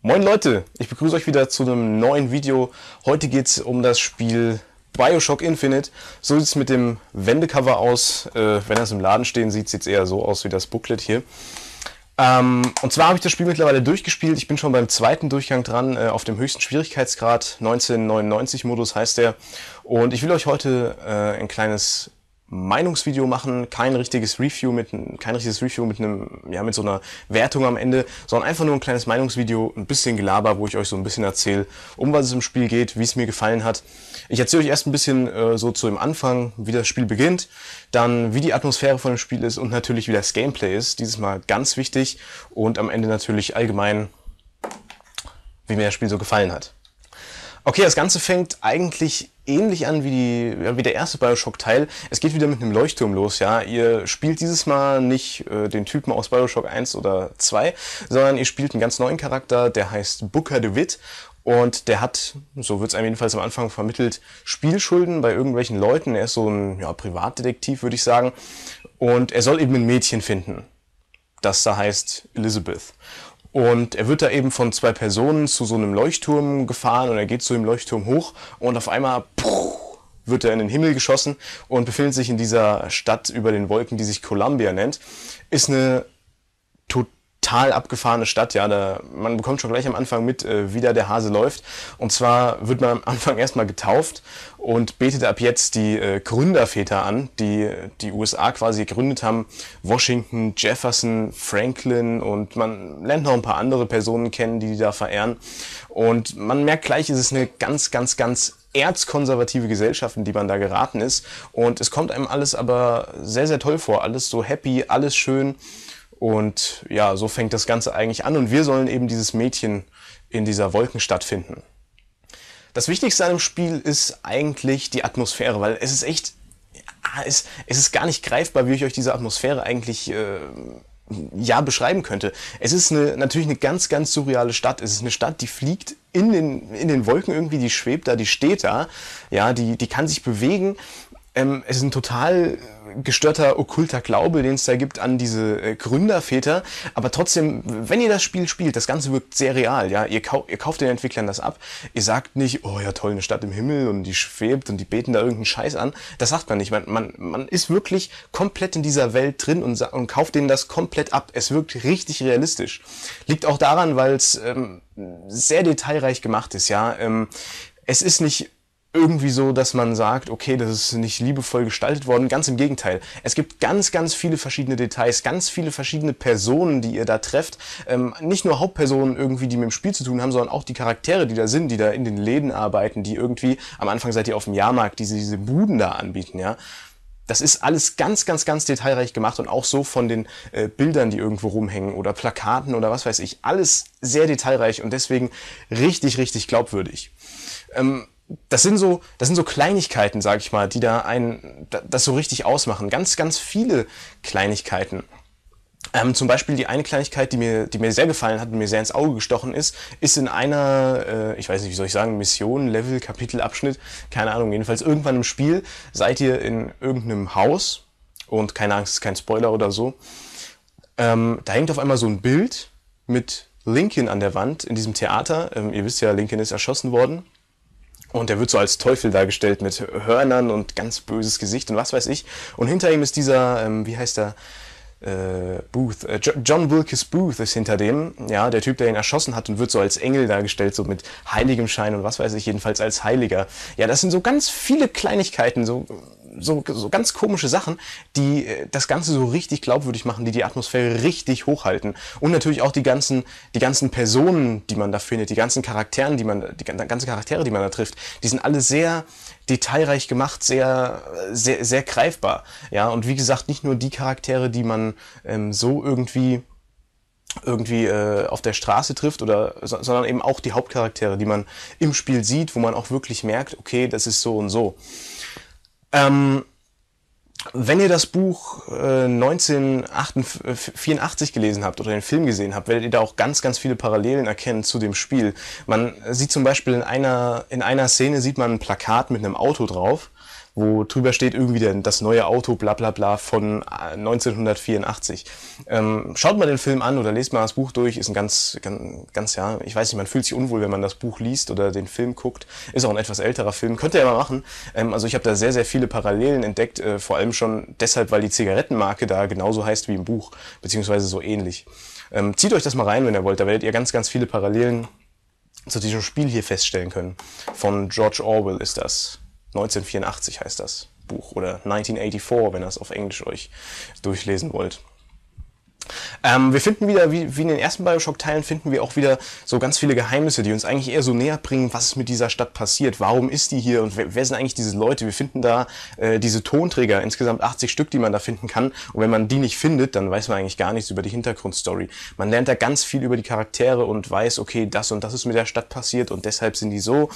Moin Leute, ich begrüße euch wieder zu einem neuen Video. Heute geht es um das Spiel Bioshock Infinite. So sieht es mit dem Wendecover aus. Äh, wenn das im Laden stehen sieht, sieht es eher so aus wie das Booklet hier. Ähm, und zwar habe ich das Spiel mittlerweile durchgespielt. Ich bin schon beim zweiten Durchgang dran, äh, auf dem höchsten Schwierigkeitsgrad, 1999 Modus heißt der. Und ich will euch heute äh, ein kleines Meinungsvideo machen, kein richtiges Review mit kein richtiges Review mit einem ja mit so einer Wertung am Ende, sondern einfach nur ein kleines Meinungsvideo, ein bisschen Gelaber, wo ich euch so ein bisschen erzähle, um was es im Spiel geht, wie es mir gefallen hat. Ich erzähle euch erst ein bisschen äh, so zu dem Anfang, wie das Spiel beginnt, dann wie die Atmosphäre von dem Spiel ist und natürlich wie das Gameplay ist, dieses Mal ganz wichtig und am Ende natürlich allgemein, wie mir das Spiel so gefallen hat. Okay, das Ganze fängt eigentlich ähnlich an wie, die, ja, wie der erste Bioshock-Teil. Es geht wieder mit einem Leuchtturm los, ja. Ihr spielt dieses Mal nicht äh, den Typen aus Bioshock 1 oder 2, sondern ihr spielt einen ganz neuen Charakter, der heißt Booker DeWitt. Und der hat, so wird es einem jedenfalls am Anfang vermittelt, Spielschulden bei irgendwelchen Leuten. Er ist so ein ja, Privatdetektiv, würde ich sagen. Und er soll eben ein Mädchen finden, das da heißt Elizabeth. Und er wird da eben von zwei Personen zu so einem Leuchtturm gefahren und er geht zu dem Leuchtturm hoch und auf einmal puh, wird er in den Himmel geschossen und befindet sich in dieser Stadt über den Wolken, die sich Columbia nennt. Ist eine total total abgefahrene Stadt. Ja, da, man bekommt schon gleich am Anfang mit, äh, wie da der Hase läuft. Und zwar wird man am Anfang erstmal getauft und betet ab jetzt die äh, Gründerväter an, die die USA quasi gegründet haben. Washington, Jefferson, Franklin und man lernt noch ein paar andere Personen kennen, die die da verehren. Und man merkt gleich, es ist eine ganz, ganz, ganz erzkonservative Gesellschaften, die man da geraten ist. Und es kommt einem alles aber sehr, sehr toll vor. Alles so happy, alles schön. Und ja, so fängt das Ganze eigentlich an und wir sollen eben dieses Mädchen in dieser Wolkenstadt finden. Das Wichtigste an dem Spiel ist eigentlich die Atmosphäre, weil es ist echt, es, es ist gar nicht greifbar, wie ich euch diese Atmosphäre eigentlich äh, ja beschreiben könnte. Es ist eine, natürlich eine ganz, ganz surreale Stadt. Es ist eine Stadt, die fliegt in den, in den Wolken irgendwie, die schwebt da, die steht da, ja, die, die kann sich bewegen ähm, es ist ein total gestörter, okkulter Glaube, den es da gibt an diese äh, Gründerväter. Aber trotzdem, wenn ihr das Spiel spielt, das Ganze wirkt sehr real. Ja, ihr, kau ihr, kauft den Entwicklern das ab. Ihr sagt nicht, oh ja, toll, eine Stadt im Himmel und die schwebt und die beten da irgendeinen Scheiß an. Das sagt man nicht. Man, man, man ist wirklich komplett in dieser Welt drin und, und kauft denen das komplett ab. Es wirkt richtig realistisch. Liegt auch daran, weil es ähm, sehr detailreich gemacht ist. Ja, ähm, es ist nicht irgendwie so, dass man sagt, okay, das ist nicht liebevoll gestaltet worden. Ganz im Gegenteil. Es gibt ganz, ganz viele verschiedene Details, ganz viele verschiedene Personen, die ihr da trefft. Ähm, nicht nur Hauptpersonen irgendwie, die mit dem Spiel zu tun haben, sondern auch die Charaktere, die da sind, die da in den Läden arbeiten, die irgendwie, am Anfang seid ihr auf dem Jahrmarkt, diese, diese Buden da anbieten, ja. Das ist alles ganz, ganz, ganz detailreich gemacht und auch so von den äh, Bildern, die irgendwo rumhängen oder Plakaten oder was weiß ich. Alles sehr detailreich und deswegen richtig, richtig glaubwürdig. Ähm, das sind so, das sind so Kleinigkeiten, sag ich mal, die da einen, das so richtig ausmachen. Ganz, ganz viele Kleinigkeiten. Ähm, zum Beispiel die eine Kleinigkeit, die mir, die mir sehr gefallen hat und mir sehr ins Auge gestochen ist, ist in einer, äh, ich weiß nicht, wie soll ich sagen, Mission, Level, Kapitel, Abschnitt, keine Ahnung, jedenfalls irgendwann im Spiel seid ihr in irgendeinem Haus und keine Angst, ist kein Spoiler oder so. Ähm, da hängt auf einmal so ein Bild mit Lincoln an der Wand in diesem Theater. Ähm, ihr wisst ja, Lincoln ist erschossen worden und er wird so als Teufel dargestellt mit Hörnern und ganz böses Gesicht und was weiß ich. Und hinter ihm ist dieser, ähm, wie heißt er? Äh, Booth, äh, John Wilkes Booth ist hinter dem, ja, der Typ, der ihn erschossen hat und wird so als Engel dargestellt, so mit heiligem Schein und was weiß ich, jedenfalls als Heiliger. Ja, das sind so ganz viele Kleinigkeiten, so so, so ganz komische Sachen, die äh, das Ganze so richtig glaubwürdig machen, die die Atmosphäre richtig hochhalten. Und natürlich auch die ganzen, die ganzen Personen, die man da findet, die ganzen Charakteren, die man, die ganzen Charaktere, die man da trifft, die sind alle sehr detailreich gemacht, sehr, sehr, sehr greifbar. Ja, und wie gesagt, nicht nur die Charaktere, die man ähm, so irgendwie irgendwie äh, auf der Straße trifft oder so, sondern eben auch die Hauptcharaktere, die man im Spiel sieht, wo man auch wirklich merkt, okay, das ist so und so. Ähm, wenn ihr das Buch äh, 1984 äh, gelesen habt oder den Film gesehen habt, werdet ihr da auch ganz, ganz viele Parallelen erkennen zu dem Spiel. Man sieht zum Beispiel in einer, in einer Szene sieht man ein Plakat mit einem Auto drauf wo drüber steht irgendwie denn das neue Auto bla bla bla von 1984. Äh, ähm, schaut mal den Film an oder lest mal das Buch durch, ist ein ganz, ganz, ganz, ja, ich weiß nicht, man fühlt sich unwohl, wenn man das Buch liest oder den Film guckt. Ist auch ein etwas älterer Film, könnt ihr ja mal machen. Ähm, also ich habe da sehr, sehr viele Parallelen entdeckt, äh, vor allem schon deshalb, weil die Zigarettenmarke da genauso heißt wie im Buch, beziehungsweise so ähnlich. Ähm, zieht euch das mal rein, wenn ihr wollt, da werdet ihr ganz, ganz viele Parallelen zu diesem Spiel hier feststellen können. Von George Orwell ist das. 1984 heißt das Buch oder 1984, wenn ihr es auf Englisch euch durchlesen wollt. Ähm, wir finden wieder, wie, wie in den ersten Bioshock-Teilen, finden wir auch wieder so ganz viele Geheimnisse, die uns eigentlich eher so näher bringen, was ist mit dieser Stadt passiert, warum ist die hier und wer, wer sind eigentlich diese Leute. Wir finden da äh, diese Tonträger, insgesamt 80 Stück, die man da finden kann. Und wenn man die nicht findet, dann weiß man eigentlich gar nichts über die Hintergrundstory. Man lernt da ganz viel über die Charaktere und weiß, okay, das und das ist mit der Stadt passiert und deshalb sind die so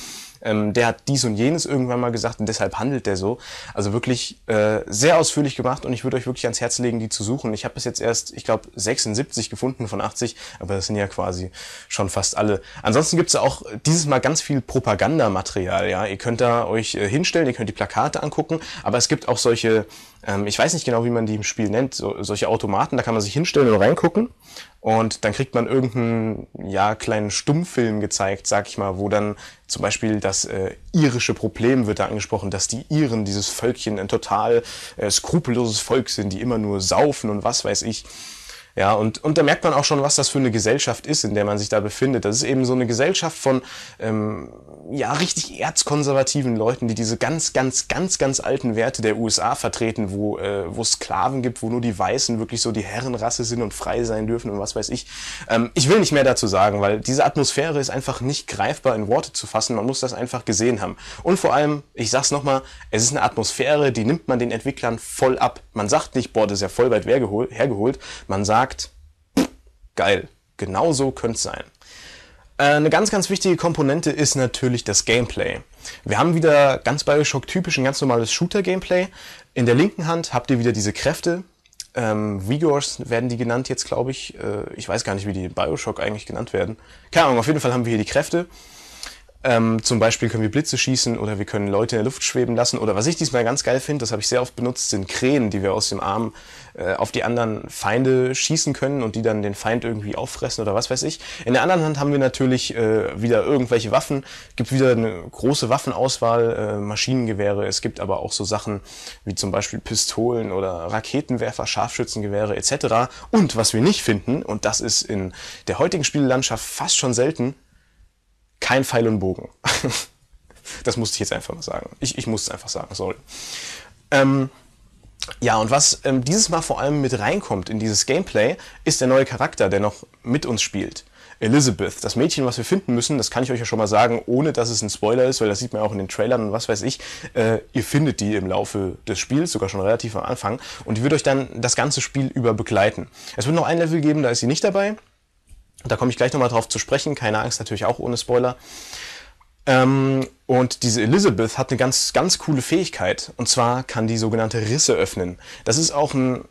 ähm, der hat dies und jenes irgendwann mal gesagt und deshalb handelt der so. Also wirklich äh, sehr ausführlich gemacht und ich würde euch wirklich ans Herz legen, die zu suchen. Ich habe bis jetzt erst, ich glaube, 76 gefunden von 80, aber das sind ja quasi schon fast alle. Ansonsten gibt's auch dieses Mal ganz viel Propagandamaterial. Ja? Ihr könnt da euch äh, hinstellen, ihr könnt die Plakate angucken, aber es gibt auch solche ähm, ich weiß nicht genau, wie man die im Spiel nennt, so, solche Automaten, da kann man sich hinstellen und reingucken. Und dann kriegt man irgendeinen ja, kleinen Stummfilm gezeigt, sag ich mal, wo dann zum Beispiel das äh, irische Problem wird da angesprochen, dass die Iren, dieses Völkchen, ein total äh, skrupelloses Volk sind, die immer nur saufen und was weiß ich. Ja, und, und da merkt man auch schon, was das für eine Gesellschaft ist, in der man sich da befindet. Das ist eben so eine Gesellschaft von ähm, ja, richtig erzkonservativen Leuten, die diese ganz, ganz, ganz, ganz alten Werte der USA vertreten, wo, äh, wo Sklaven gibt, wo nur die Weißen wirklich so die Herrenrasse sind und frei sein dürfen und was weiß ich. Ähm, ich will nicht mehr dazu sagen, weil diese Atmosphäre ist einfach nicht greifbar in Worte zu fassen. Man muss das einfach gesehen haben. Und vor allem, ich sag's nochmal, es ist eine Atmosphäre, die nimmt man den Entwicklern voll ab. Man sagt nicht, boah, das ist ja voll weit hergeholt. Man sagt, geil, genau so könnte es sein. Äh, eine ganz, ganz wichtige Komponente ist natürlich das Gameplay. Wir haben wieder ganz Bioshock-typisch ein ganz normales Shooter-Gameplay. In der linken Hand habt ihr wieder diese Kräfte. Ähm, Vigors werden die genannt jetzt, glaube ich. Äh, ich weiß gar nicht, wie die Bioshock eigentlich genannt werden. Keine Ahnung, auf jeden Fall haben wir hier die Kräfte. Ähm, zum Beispiel können wir Blitze schießen oder wir können Leute in der Luft schweben lassen. Oder was ich diesmal ganz geil finde, das habe ich sehr oft benutzt, sind Krähen, die wir aus dem Arm äh, auf die anderen Feinde schießen können und die dann den Feind irgendwie auffressen oder was weiß ich. In der anderen Hand haben wir natürlich äh, wieder irgendwelche Waffen. gibt wieder eine große Waffenauswahl, äh, Maschinengewehre. Es gibt aber auch so Sachen wie zum Beispiel Pistolen oder Raketenwerfer, Scharfschützengewehre etc. Und was wir nicht finden, und das ist in der heutigen Spiellandschaft fast schon selten, kein Pfeil und Bogen. das musste ich jetzt einfach mal sagen. Ich, ich muss es einfach sagen, sorry. Ähm, ja, und was ähm, dieses Mal vor allem mit reinkommt in dieses Gameplay, ist der neue Charakter, der noch mit uns spielt. Elizabeth, das Mädchen, was wir finden müssen, das kann ich euch ja schon mal sagen, ohne dass es ein Spoiler ist, weil das sieht man auch in den Trailern und was weiß ich. Äh, ihr findet die im Laufe des Spiels, sogar schon relativ am Anfang, und die wird euch dann das ganze Spiel über begleiten. Es wird noch ein Level geben, da ist sie nicht dabei. Da komme ich gleich nochmal drauf zu sprechen. Keine Angst, natürlich auch ohne Spoiler. Ähm, und diese Elizabeth hat eine ganz, ganz coole Fähigkeit. Und zwar kann die sogenannte Risse öffnen. Das ist auch ein,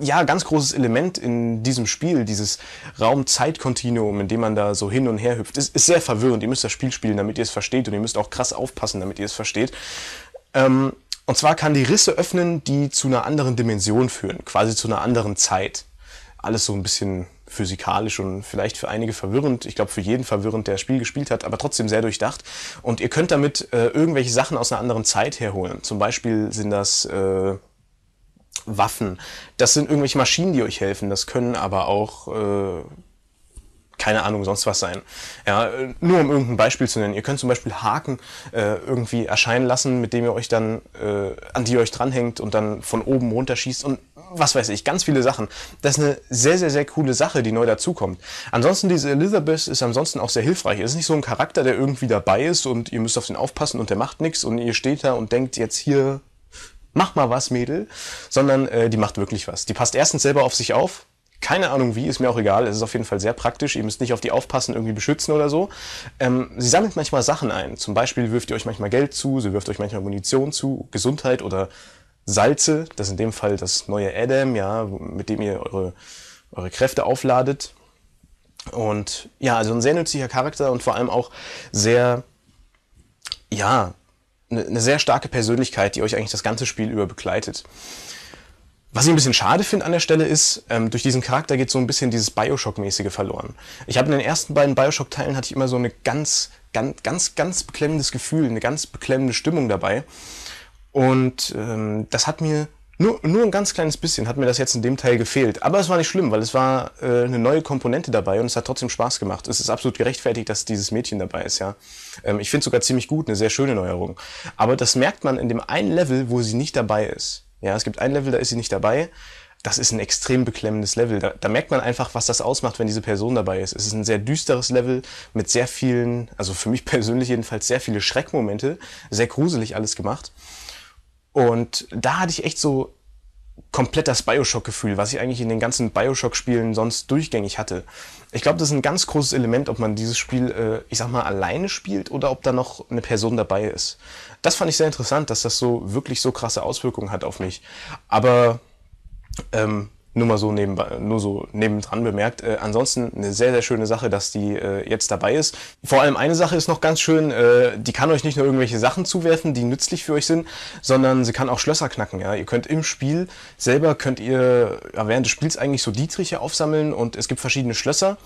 ja, ganz großes Element in diesem Spiel, dieses Raum-Zeit-Kontinuum, in dem man da so hin und her hüpft. Ist, ist sehr verwirrend. Ihr müsst das Spiel spielen, damit ihr es versteht. Und ihr müsst auch krass aufpassen, damit ihr es versteht. Ähm, und zwar kann die Risse öffnen, die zu einer anderen Dimension führen. Quasi zu einer anderen Zeit. Alles so ein bisschen physikalisch und vielleicht für einige verwirrend, ich glaube für jeden verwirrend, der das Spiel gespielt hat, aber trotzdem sehr durchdacht. Und ihr könnt damit äh, irgendwelche Sachen aus einer anderen Zeit herholen. Zum Beispiel sind das äh, Waffen, das sind irgendwelche Maschinen, die euch helfen, das können aber auch... Äh, keine Ahnung, sonst was sein. Ja, nur um irgendein Beispiel zu nennen. Ihr könnt zum Beispiel Haken äh, irgendwie erscheinen lassen, mit dem ihr euch dann, äh, an die ihr euch dranhängt und dann von oben runterschießt und was weiß ich, ganz viele Sachen. Das ist eine sehr, sehr, sehr coole Sache, die neu dazukommt. Ansonsten, diese Elizabeth ist ansonsten auch sehr hilfreich. Es ist nicht so ein Charakter, der irgendwie dabei ist und ihr müsst auf den aufpassen und der macht nichts und ihr steht da und denkt jetzt hier, mach mal was, Mädel, sondern äh, die macht wirklich was. Die passt erstens selber auf sich auf, keine Ahnung wie, ist mir auch egal. Es ist auf jeden Fall sehr praktisch. Ihr müsst nicht auf die aufpassen, irgendwie beschützen oder so. Ähm, sie sammelt manchmal Sachen ein. Zum Beispiel wirft ihr euch manchmal Geld zu, sie wirft euch manchmal Munition zu, Gesundheit oder Salze, das ist in dem Fall das neue Adam, ja, mit dem ihr eure, eure Kräfte aufladet. Und ja, also ein sehr nützlicher Charakter und vor allem auch sehr, ja, ne, eine ne sehr starke Persönlichkeit, die euch eigentlich das ganze Spiel über begleitet. Was ich ein bisschen schade finde an der Stelle ist, ähm, durch diesen Charakter geht so ein bisschen dieses Bioshock-mäßige verloren. Ich habe in den ersten beiden Bioshock-Teilen hatte ich immer so eine ganz, ganz, ganz, ganz beklemmendes Gefühl, eine ganz beklemmende Stimmung dabei. Und ähm, das hat mir nur, nur ein ganz kleines bisschen hat mir das jetzt in dem Teil gefehlt. Aber es war nicht schlimm, weil es war äh, eine neue Komponente dabei und es hat trotzdem Spaß gemacht. Es ist absolut gerechtfertigt, dass dieses Mädchen dabei ist, ja. Ähm, ich finde es sogar ziemlich gut, eine sehr schöne Neuerung. Aber das merkt man in dem einen Level, wo sie nicht dabei ist. Ja, es gibt ein Level, da ist sie nicht dabei. Das ist ein extrem beklemmendes Level. Da, da merkt man einfach, was das ausmacht, wenn diese Person dabei ist. Es ist ein sehr düsteres Level mit sehr vielen, also für mich persönlich jedenfalls sehr viele Schreckmomente, sehr gruselig alles gemacht. Und da hatte ich echt so komplett das Bioshock-Gefühl, was ich eigentlich in den ganzen Bioshock-Spielen sonst durchgängig hatte. Ich glaube, das ist ein ganz großes Element, ob man dieses Spiel, äh, ich sag mal, alleine spielt oder ob da noch eine Person dabei ist. Das fand ich sehr interessant, dass das so wirklich so krasse Auswirkungen hat auf mich. Aber ähm, nur mal so nebenbei, nur so nebendran bemerkt. Äh, ansonsten eine sehr, sehr schöne Sache, dass die äh, jetzt dabei ist. Vor allem eine Sache ist noch ganz schön, äh, die kann euch nicht nur irgendwelche Sachen zuwerfen, die nützlich für euch sind, sondern sie kann auch Schlösser knacken. Ja? Ihr könnt im Spiel selber, könnt ihr ja, während des Spiels eigentlich so Dietriche aufsammeln und es gibt verschiedene Schlösser.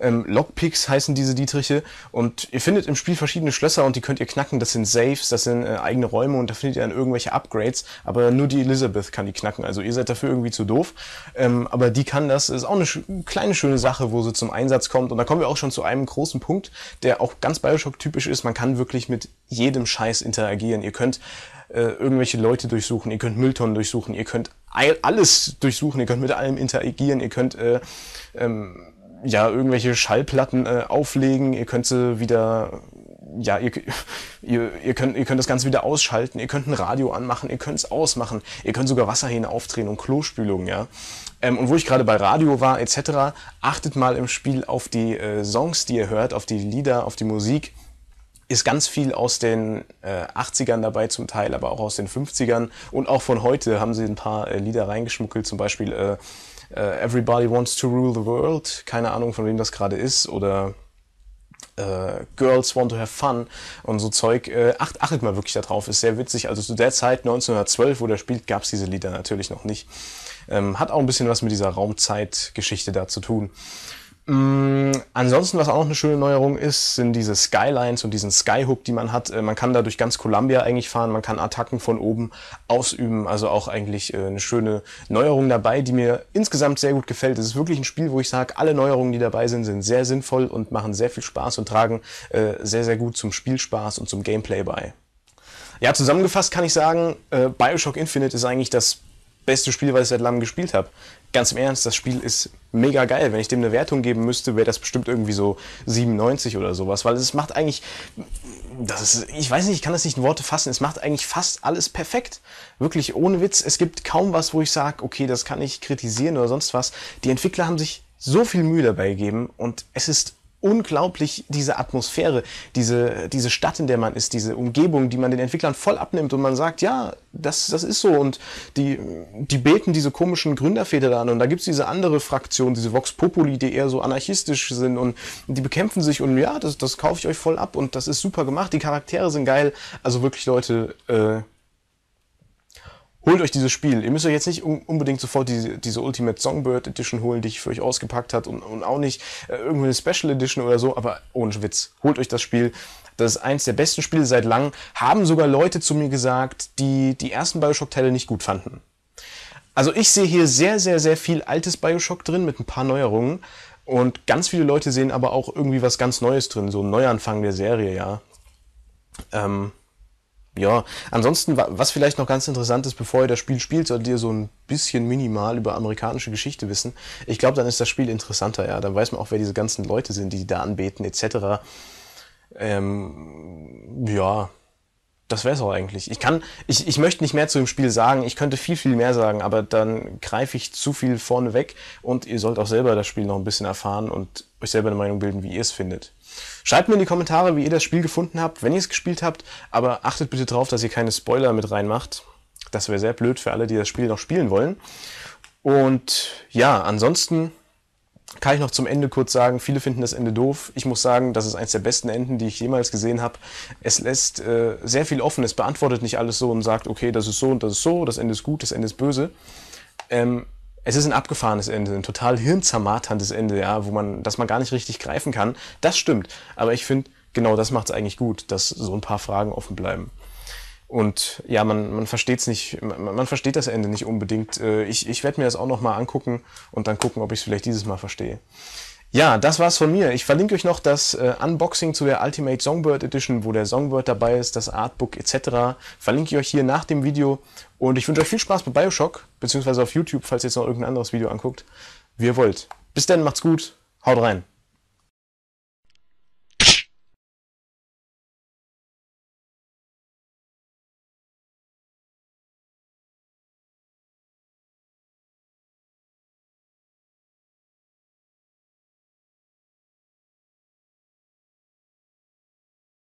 Ähm, Lockpicks heißen diese Dietriche. Und ihr findet im Spiel verschiedene Schlösser und die könnt ihr knacken. Das sind Saves, das sind äh, eigene Räume und da findet ihr dann irgendwelche Upgrades. Aber nur die Elizabeth kann die knacken. Also ihr seid dafür irgendwie zu doof. Ähm, aber die kann das. Ist auch eine sch kleine schöne Sache, wo sie zum Einsatz kommt. Und da kommen wir auch schon zu einem großen Punkt, der auch ganz Bioshock-typisch ist. Man kann wirklich mit jedem Scheiß interagieren. Ihr könnt äh, irgendwelche Leute durchsuchen, ihr könnt Mülltonnen durchsuchen, ihr könnt alles durchsuchen, ihr könnt mit allem interagieren, ihr könnt äh, ähm, ja, irgendwelche Schallplatten äh, auflegen, ihr könnt sie wieder, ja, ihr, ihr, ihr, könnt, ihr könnt das Ganze wieder ausschalten, ihr könnt ein Radio anmachen, ihr könnt es ausmachen, ihr könnt sogar Wasserhähne aufdrehen und Klospülungen, ja. Ähm, und wo ich gerade bei Radio war, etc., achtet mal im Spiel auf die äh, Songs, die ihr hört, auf die Lieder, auf die Musik ist ganz viel aus den äh, 80ern dabei zum Teil, aber auch aus den 50ern und auch von heute haben sie ein paar äh, Lieder reingeschmuggelt, zum Beispiel äh, äh, everybody Wants to Rule the World, keine Ahnung von wem das gerade ist, oder äh, Girls Want to Have Fun und so Zeug. Äh, acht, achtet mal wirklich darauf, ist sehr witzig. Also zu der Zeit, 1912, wo der spielt, gab es diese Lieder natürlich noch nicht. Ähm, hat auch ein bisschen was mit dieser Raumzeitgeschichte da zu tun. Mm, ansonsten, was auch noch eine schöne Neuerung ist, sind diese Skylines und diesen Skyhook, die man hat. Äh, man kann da durch ganz Columbia eigentlich fahren, man kann Attacken von oben ausüben. Also auch eigentlich äh, eine schöne Neuerung dabei, die mir insgesamt sehr gut gefällt. Es ist wirklich ein Spiel, wo ich sage, alle Neuerungen, die dabei sind, sind sehr sinnvoll und machen sehr viel Spaß und tragen äh, sehr, sehr gut zum Spielspaß und zum Gameplay bei. Ja, zusammengefasst kann ich sagen, Bioshock Infinite ist eigentlich das beste Spiel, was ich seit langem gespielt habe. Ganz im Ernst, das Spiel ist mega geil. Wenn ich dem eine Wertung geben müsste, wäre das bestimmt irgendwie so 97 oder sowas, weil es macht eigentlich, das ist, ich weiß nicht, ich kann das nicht in Worte fassen, es macht eigentlich fast alles perfekt. Wirklich ohne Witz, es gibt kaum was, wo ich sage, okay, das kann ich kritisieren oder sonst was. Die Entwickler haben sich so viel Mühe dabei gegeben und es ist unglaublich diese Atmosphäre, diese, diese Stadt, in der man ist, diese Umgebung, die man den Entwicklern voll abnimmt und man sagt, ja, das, das ist so und die, die beten diese komischen Gründerväter da an und da gibt's diese andere Fraktion, diese Vox Populi, die eher so anarchistisch sind und die bekämpfen sich und ja, das, das kaufe ich euch voll ab und das ist super gemacht, die Charaktere sind geil, also wirklich Leute, äh, holt euch dieses Spiel. Ihr müsst euch jetzt nicht unbedingt sofort diese, diese Ultimate Songbird Edition holen, die ich für euch ausgepackt hat und, und auch nicht äh, irgendeine Special Edition oder so, aber ohne Witz, holt euch das Spiel. Das ist eins der besten Spiele seit langem. Haben sogar Leute zu mir gesagt, die die ersten Bioshock-Teile nicht gut fanden. Also ich sehe hier sehr, sehr, sehr viel altes Bioshock drin mit ein paar Neuerungen. Und ganz viele Leute sehen aber auch irgendwie was ganz Neues drin, so ein Neuanfang der Serie, ja. Ähm, ja, ansonsten, was vielleicht noch ganz interessant ist, bevor ihr das Spiel spielt, solltet ihr so ein bisschen minimal über amerikanische Geschichte wissen. Ich glaube, dann ist das Spiel interessanter, ja. Dann weiß man auch, wer diese ganzen Leute sind, die, die da anbeten, etc. Ähm, ja, das wäre es auch eigentlich. Ich kann, ich, ich möchte nicht mehr zu dem Spiel sagen. Ich könnte viel, viel mehr sagen, aber dann greife ich zu viel vorne weg und ihr sollt auch selber das Spiel noch ein bisschen erfahren und euch selber eine Meinung bilden, wie ihr es findet. Schreibt mir in die Kommentare, wie ihr das Spiel gefunden habt, wenn ihr es gespielt habt, aber achtet bitte darauf, dass ihr keine Spoiler mit reinmacht. Das wäre sehr blöd für alle, die das Spiel noch spielen wollen. Und ja, ansonsten kann ich noch zum Ende kurz sagen, viele finden das Ende doof. Ich muss sagen, das ist eines der besten Enden, die ich jemals gesehen habe. Es lässt äh, sehr viel offen, es beantwortet nicht alles so und sagt, okay, das ist so und das ist so, das Ende ist gut, das Ende ist böse. Ähm, es ist ein abgefahrenes Ende, ein total hirnzermarterndes Ende, ja, wo man, das man gar nicht richtig greifen kann. Das stimmt. Aber ich finde, genau das macht es eigentlich gut, dass so ein paar Fragen offen bleiben. Und ja, man, man versteht es nicht, man, man, versteht das Ende nicht unbedingt. Äh, ich, ich werde mir das auch nochmal angucken und dann gucken, ob ich es vielleicht dieses Mal verstehe. Ja, das war's von mir. Ich verlinke euch noch das äh, Unboxing zu der Ultimate Songbird Edition, wo der Songbird dabei ist, das Artbook etc. Verlinke ich euch hier nach dem Video und ich wünsche euch viel Spaß bei Bioshock, beziehungsweise auf YouTube, falls ihr jetzt noch irgendein anderes Video anguckt, wie ihr wollt. Bis dann, macht's gut, haut rein.